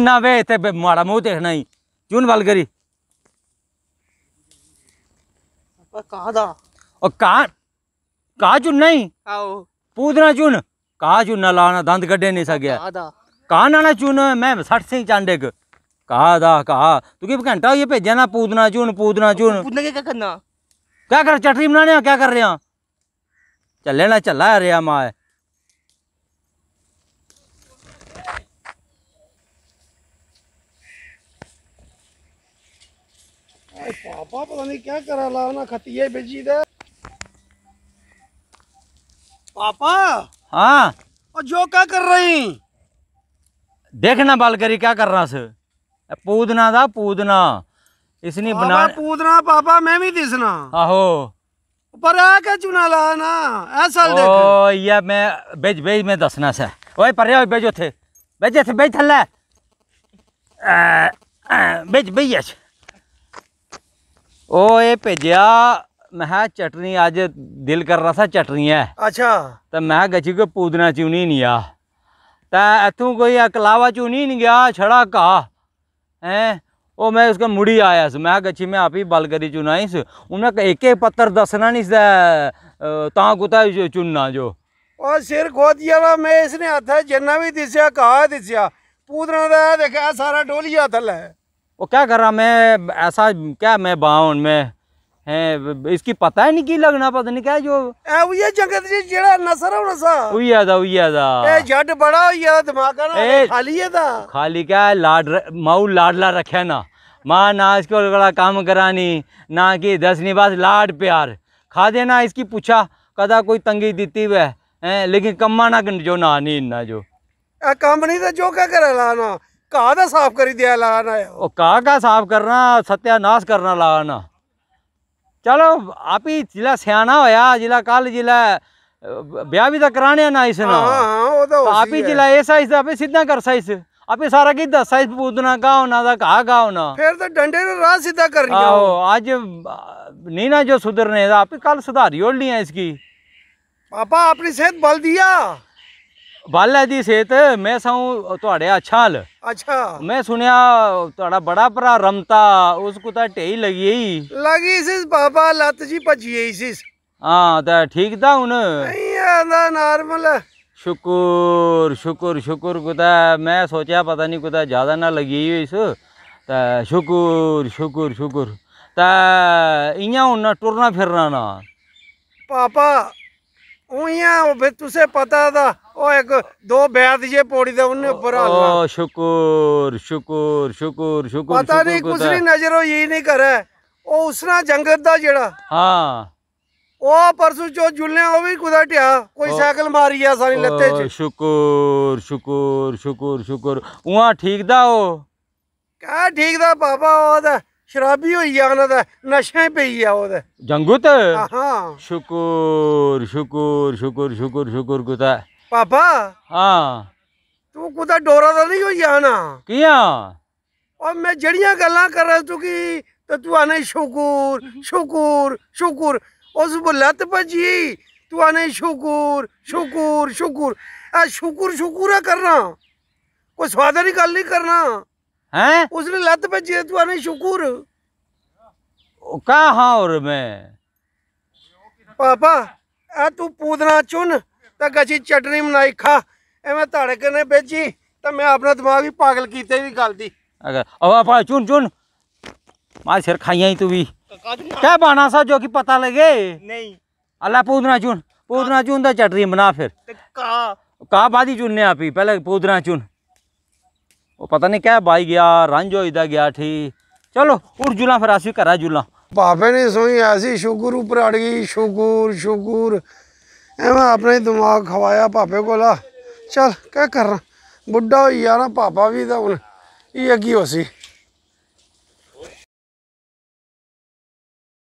ना वे इतने माड़ा मूह देखना ही क्यों गल करी और कहा कहा लाना दंद कड्डे नहीं कहा ना चुन मैं सट सिंह चांडे कहा कहा तुकी घंटा ये पूदना चुन पूदना चुन क्या कर चटनी बनाने क्या कर रहे हैं चला रहा माए पापा पता नहीं क्या करा ला ना खतिये भेजी दे पापा हाँ और जो क्या कर रही देखना करी क्या कर रहा से पूदना था पूदना इसने हाँ बना पूदना पापा मैं भी दिसना आहो पर आके चुना ला ना ऐसा देख ओ ये मैं बेच बेच में दसना से ओए पर ओए बेजो थे बेजे थे बेच थल्ले बेच बेच ਉਹ ਇਹ ਭੇਜਿਆ ਮੈਂ ਹਾਂ ਚਟਨੀ ਅੱਜ ਦਿਲ ਕਰ ਰਹਾ ਸੀ ਚਟਨੀ ਐ ਅੱਛਾ ਤਾਂ ਮੈਂ ਗੱਜੀ ਕੋ ਪੂਦਨਾ ਚੂਨੀ ਨਹੀਂ ਆ ਤਾਂ ਇਥੋਂ ਕੋਈ ਅਕਲਾਵਾ ਚੂਨੀ ਨਹੀਂ ਗਿਆ ਛੜਾ ਘਾ ਹੈ ਉਹ ਮੈਂ ਉਸਕਾ ਮੁੜੀ ਆਇਆ ਸੀ ਮੈਂ ਗੱਜੀ ਮੈਂ ਆਪ ਹੀ ਬਲ ਕਰੀ ਸੀ ਉਹਨਾਂ ਕਾ ਇੱਕ ਇੱਕ ਪੱਤਰ ਦੱਸਣਾ ਨਹੀਂ ਤਾਂ ਕੁਤਾ ਚੁਣਨਾ ਜੋ ਉਹ ਸਿਰ ਖੋਦਿਆ ਵਾ ਮੈਂ ਇਸਨੇ ਹੱਥ ਜਿੰਨਾ ਵੀ ਦਿਸਿਆ ਘਾ ਦਿਸਿਆ ਪੂਦਨਾ ਦਾ ਦੇਖਿਆ ਸਾਰਾ ਢੋਲੀਆ ਥੱਲੇ वो क्या कर रहा मैं ऐसा क्या मैं बाउन में है इसकी पता ही नहीं की लगना पता नहीं क्या जो ए जगत जी जेड़ा नसर होना सा उइया दा उइया दा ए जट बड़ा होइया दिमाग ना खाली है दा खाली क्या है लाड माऊ लाडला रखे ना माँ ना इसको बड़ा काम करानी ना कि दसनी बात लाड प्यार खा देना इसकी पूछा कदा कोई तंगी दी हुए है लेकिन कम्मा जो ना नहीं ना जो कम नहीं तो जो क्या करे लाना घाह का साफ करी दिया लाना है वो घाह का साफ करना सत्यानाश करना लाना चलो आप ही जिला सियाना होया जिला कल जिला ब्याह भी हाँ, हाँ, तो कराने ना इसने आप ही जिला ऐसा इस आप सीधा कर साइज आप सारा की दस साइज पूदना का होना था कहा का होना फिर तो डंडे ने राह सीधा कर आओ आज नहीं ना जो सुधरने आप कल सुधारी ओढ़ लिया इसकी पापा आपने सेहत बल दिया ਬਾਲਾ ਦੀ ਸਿਹਤ ਮੈਂ ਸਾਂ ਤੁਹਾਡੇ ਅੱਛਾ ਹਲ ਅੱਛਾ ਮੈਂ ਸੁਣਿਆ ਤੁਹਾਡਾ ਬੜਾ ਭਰਾ ਰਮਤਾ ਉਸ ਕੋ ਤਾਂ ਢੇਈ ਲੱਗੀ ਹੀ ਲੱਗੀ ਸੀ ਬਾਬਾ ਲੱਤ ਜੀ ਭੱਜੀ ਆਈ ਸੀ ਹਾਂ ਤਾਂ ਠੀਕ ਤਾਂ ਹੁਣ ਨਹੀਂ ਆਦਾ ਨਾਰਮਲ ਸ਼ੁਕਰ ਸ਼ੁਕਰ ਸ਼ੁਕਰ ਕੁਦਾ ਮੈਂ ਸੋਚਿਆ ਪਤਾ ਨਹੀਂ ਕੁਦਾ ਜ਼ਿਆਦਾ ਨਾ ਲੱਗੀ ਹੋਈ ਇਸ ਤਾਂ ਸ਼ੁਕਰ ਸ਼ੁਕਰ ਸ਼ੁਕਰ ਤਾਂ ਇਆਂ ਹੁਣ ਟੁਰਨਾ ਫਿਰਨਾ ਨਾ ਪਾਪਾ ਉਹੀਆਂ ਫਿਰ ਤੁਸੀਂ ਪਤਾ ਦਾ ਉਹ ਇੱਕ ਦੋ ਬੈਦ ਜੇ ਪੋੜੀ ਦਾ ਉਹਨੇ ਉੱਪਰ ਆ ਲਾ ਸ਼ੁਕਰ ਸ਼ੁਕਰ ਸ਼ੁਕਰ ਸ਼ੁਕਰ ਪਤਾ ਨਹੀਂ ਕੁਛ ਨਹੀਂ ਨਜ਼ਰ ਉਹ ਹੀ ਨਹੀਂ ਕਰੇ ਉਹ ਉਸਨਾ ਜੰਗਤ ਦਾ ਜਿਹੜਾ ਹਾਂ ਉਹ ਪਰਸੂ ਚੋ ਜੁਲਿਆ ਉਹ ਵੀ ਕੁਦਾ ਟਿਆ ਕੋਈ ਸਾਈਕਲ ਮਾਰੀ ਆ ਸਾਰੀ ਲੱਤੇ ਚ ਸ਼ੁਕਰ ਸ਼ੁਕਰ ਸ਼ੁਕਰ ਸ਼ੁਕਰ ਉਹਾਂ ਠੀਕ ਦਾ ਉਹ ਕਾ ਠੀਕ ਦਾ ਬਾਬਾ ਉਹਦਾ शराबी हो नशे पे जंगुत शुकुर शुकुर शुकुर शुकुर शुकुर कुता पापा हाँ तू कु डोरा तो नहीं हो जाना क्या और मैं जड़िया गल कर रहा तू की तो तू आने शुकुर शुकुर शुकुर उस लत भजी तू आने शुकुर शुकुर शुकुर ए शुकुर शुकुर करना कोई स्वाद आई गल नहीं करना हैं उसने लत पे जेतुआ तो नहीं शुक्र हाँ और मैं पापा आ तू पूदना चुन तो गची चटनी बनाई खा ए मैं ताड़े कने बेची तो मैं अपना दिमाग ही पागल कीते भी गल दी अगर अब चुन चुन मार सिर खाइया तू भी क्या बाना सा जो कि पता लगे नहीं अल्लाह पूदना चुन पूना चुन तो चटनी बना फिर का का बाद चुनने आप ही पहले पूदना चुन ਉਹ ਪਤਾ ਨਹੀਂ ਕਹਿ ਬਾਈ ਗਿਆ ਰੰਜ ਦਾ ਗਿਆ ਠੀ ਚਲੋ ਉੜ ਜੁਲਾ ਫਿਰ ਅਸੀਂ ਘਰਾ ਜੁਲਾ ਬਾਬੇ ਨੇ ਸੋਈ ਐਸੀ ਸ਼ੁਗਰ ਉਪਰ ਅੜ ਗਈ ਸ਼ੁਗਰ ਸ਼ੁਗਰ ਐਵੇਂ ਆਪਣੇ ਦਿਮਾਗ ਖਵਾਇਆ ਪਾਪੇ ਕੋਲਾ ਚਲ ਕਹਿ ਕਰਾਂ ਬੁੱਢਾ ਹੋਈ ਯਾਰਾ ਪਾਪਾ ਵੀ ਤਾਂ ਹੁਣ ਇਹ ਅੱਗੀ ਹੋਸੀ